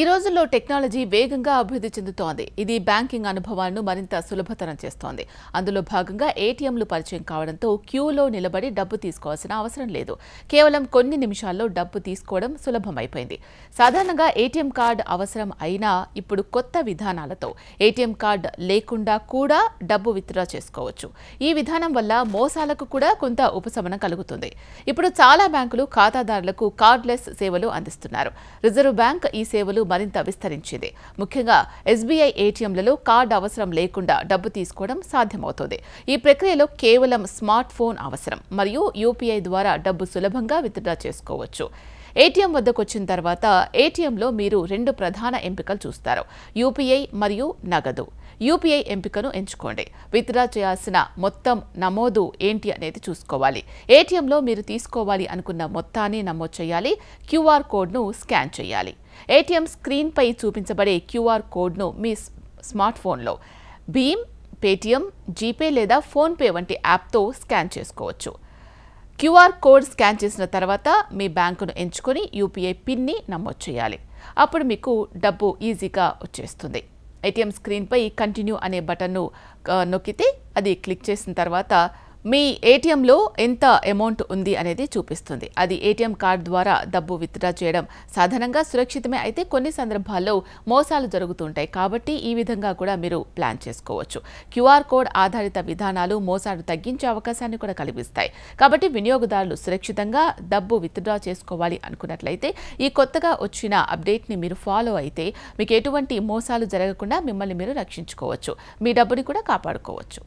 ఈ రోజుల్లో టెక్నాలజీ వేగంగా అభివృద్ధి చెందుతోంది ఇది బ్యాంకింగ్ అనుభవాలను మరింత సులభతరం చేస్తోంది అందులో భాగంగా ఏటీఎంలు పరిచయం కావడంతో క్యూలో నిలబడి డబ్బు తీసుకోవాల్సిన అవసరం లేదు కేవలం కొన్ని నిమిషాల్లో డబ్బు తీసుకోవడం సులభమైపోయింది సాధారణంగా ఏటీఎం కార్డు అవసరం అయినా ఇప్పుడు కొత్త విధానాలతో ఏటీఎం కార్డు లేకుండా కూడా డబ్బు విత్డ్రా చేసుకోవచ్చు ఈ విధానం వల్ల మోసాలకు కూడా కొంత ఉపశమనం కలుగుతుంది ఇప్పుడు చాలా బ్యాంకులు ఖాతాదారులకు కార్డ్లెస్ సేవలు అందిస్తున్నారు రిజర్వ్ బ్యాంక్ ఈ సేవలు మరింత విస్తరించింది ముఖ్యంగా ఎస్బీఐ ఏటీఎంలలో కార్డు అవసరం లేకుండా డబ్బు తీసుకోవడం సాధ్యమవుతుంది ఈ ప్రక్రియలో కేవలం స్మార్ట్ ఫోన్ అవసరం మరియు యూపీఐ ద్వారా డబ్బు సులభంగా విత్డ్రా చేసుకోవచ్చు ఏటీఎం వద్దకు వచ్చిన తర్వాత ఏటీఎంలో మీరు రెండు ప్రధాన ఎంపికలు చూస్తారు యూపీఐ మరియు నగదు యూపీఐ ఎంపికను ఎంచుకోండి విత్డ్రా చేయాల్సిన మొత్తం నమోదు ఏంటి అనేది చూసుకోవాలి ఏటీఎంలో మీరు తీసుకోవాలి అనుకున్న మొత్తాన్ని నమోదు చేయాలి క్యూఆర్ కోడ్ను స్కాన్ చేయాలి ఏటీఎం స్క్రీన్పై చూపించబడే క్యూఆర్ కోడ్ను మీ స్మార్ట్ ఫోన్లో భీమ్ పేటీఎం జీపే లేదా ఫోన్పే వంటి యాప్తో స్కాన్ చేసుకోవచ్చు క్యూఆర్ కోడ్ స్కాన్ చేసిన తర్వాత మీ బ్యాంకును ఎంచుకొని యూపీఐ పిన్ని నమోదు చేయాలి అప్పుడు మీకు డబ్బు ఈజీగా వచ్చేస్తుంది ఏటీఎం స్క్రీన్పై కంటిన్యూ అనే బటన్ను నొక్కితే అది క్లిక్ చేసిన తర్వాత మీ ఏటీఎంలో ఎంత అమౌంట్ ఉంది అనేది చూపిస్తుంది అది ఏటీఎం కార్డు ద్వారా డబ్బు విత్డ్రా చేయడం సాధారణంగా సురక్షితమే అయితే కొన్ని సందర్భాల్లో మోసాలు జరుగుతుంటాయి కాబట్టి ఈ విధంగా కూడా మీరు ప్లాన్ చేసుకోవచ్చు క్యూఆర్ కోడ్ ఆధారిత విధానాలు మోసాలు తగ్గించే అవకాశాన్ని కూడా కల్పిస్తాయి కాబట్టి వినియోగదారులు సురక్షితంగా డబ్బు విత్డ్రా చేసుకోవాలి అనుకున్నట్లయితే ఈ కొత్తగా వచ్చిన అప్డేట్ని మీరు ఫాలో అయితే మీకు ఎటువంటి మోసాలు జరగకుండా మిమ్మల్ని మీరు రక్షించుకోవచ్చు మీ డబ్బుని కూడా కాపాడుకోవచ్చు